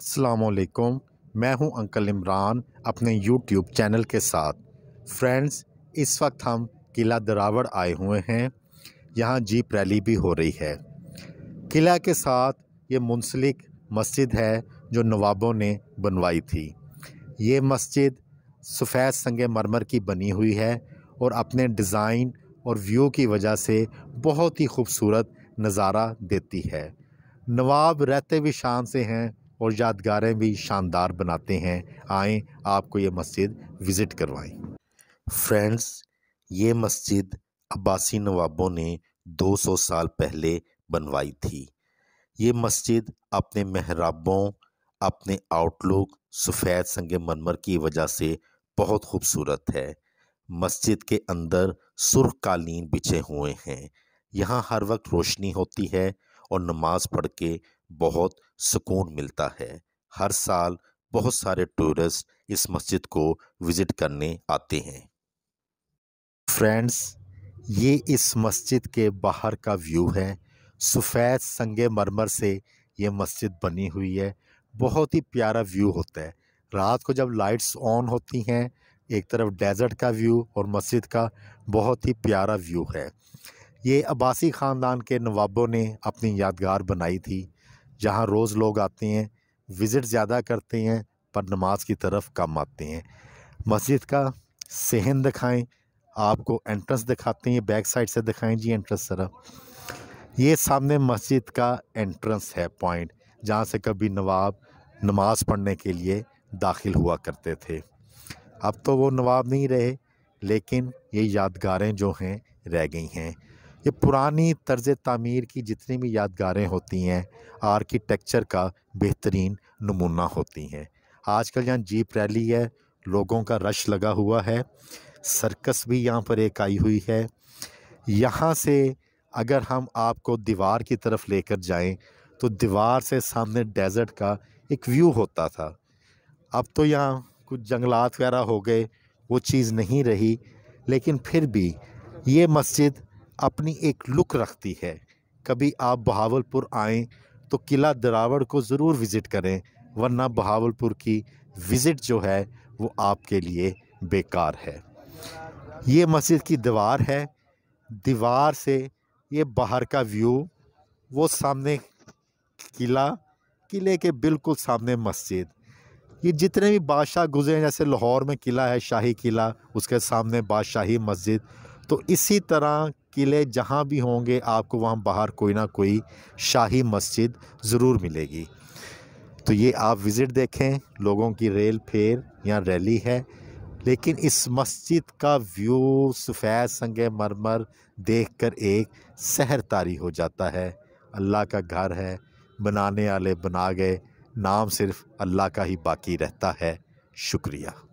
असलकुम मैं हूं अंकल इमरान अपने YouTube चैनल के साथ फ्रेंड्स इस वक्त हम किला दरावड़ आए हुए हैं यहां जीप रैली भी हो रही है किला के साथ ये मुंसलिक मस्जिद है जो नवाबों ने बनवाई थी ये मस्जिद सफ़ेद संग मरमर की बनी हुई है और अपने डिज़ाइन और व्यू की वजह से बहुत ही खूबसूरत नज़ारा देती है नवाब रहते भी शान से हैं और यादगारें भी शानदार बनाते हैं आएँ आपको ये मस्जिद विज़िट करवाएं फ्रेंड्स ये मस्जिद अब्बासी नवाबों ने 200 साल पहले बनवाई थी ये मस्जिद अपने महराबों अपने आउटलुक सफ़ेद संग मनमर की वजह से बहुत खूबसूरत है मस्जिद के अंदर सुर्ख कालीन बिछे हुए हैं यहाँ हर वक्त रोशनी होती है और नमाज़ पढ़ के बहुत सुकून मिलता है हर साल बहुत सारे टूरिस्ट इस मस्जिद को विज़िट करने आते हैं फ्रेंड्स ये इस मस्जिद के बाहर का व्यू है सफ़ेद संगे मरमर से ये मस्जिद बनी हुई है बहुत ही प्यारा व्यू होता है रात को जब लाइट्स ऑन होती हैं एक तरफ डेजर्ट का व्यू और मस्जिद का बहुत ही प्यारा व्यू है ये अब्बासी ख़ानदान के नवाबों ने अपनी यादगार बनाई थी जहाँ रोज़ लोग आते हैं विज़िट ज़्यादा करते हैं पर नमाज की तरफ कम आते हैं मस्जिद का सहन दिखाएं आपको एंट्रेंस दिखाते हैं बैक साइड से दिखाएं जी एंट्रेंस तरफ ये सामने मस्जिद का एंट्रेंस है पॉइंट जहाँ से कभी नवाब नमाज पढ़ने के लिए दाखिल हुआ करते थे अब तो वो नवाब नहीं रहे लेकिन ये यादगारें जो हैं रह गई हैं ये पुरानी तर्ज़ तमीर की जितनी भी यादगारें होती हैं आर्किटेक्चर का बेहतरीन नमूना होती हैं आजकल यहाँ जीप रैली है लोगों का रश लगा हुआ है सर्कस भी यहाँ पर एक आई हुई है यहाँ से अगर हम आपको दीवार की तरफ लेकर जाएं तो दीवार से सामने डेजर्ट का एक व्यू होता था अब तो यहाँ कुछ जंगलात वगैरह हो गए वो चीज़ नहीं रही लेकिन फिर भी ये मस्जिद अपनी एक लुक रखती है कभी आप बहावलपुर आएँ तो किला दरावड़ को ज़रूर विज़िट करें वरना बहावलपुर की विज़िट जो है वो आपके लिए बेकार है ये मस्जिद की दीवार है दीवार से ये बाहर का व्यू वो सामने किला किले के बिल्कुल सामने मस्जिद ये जितने भी बादशाह गुजरे जैसे लाहौर में किला है शाही किला उसके सामने बादशाही मस्जिद तो इसी तरह किले जहाँ भी होंगे आपको वहाँ बाहर कोई ना कोई शाही मस्जिद ज़रूर मिलेगी तो ये आप विज़िट देखें लोगों की रेल फेर या रैली है लेकिन इस मस्जिद का व्यू सफ़ेद संग मरमर देख कर एक सहर तारी हो जाता है अल्लाह का घर है बनाने वाले बना गए नाम सिर्फ़ अल्लाह का ही बाकी रहता है शुक्रिया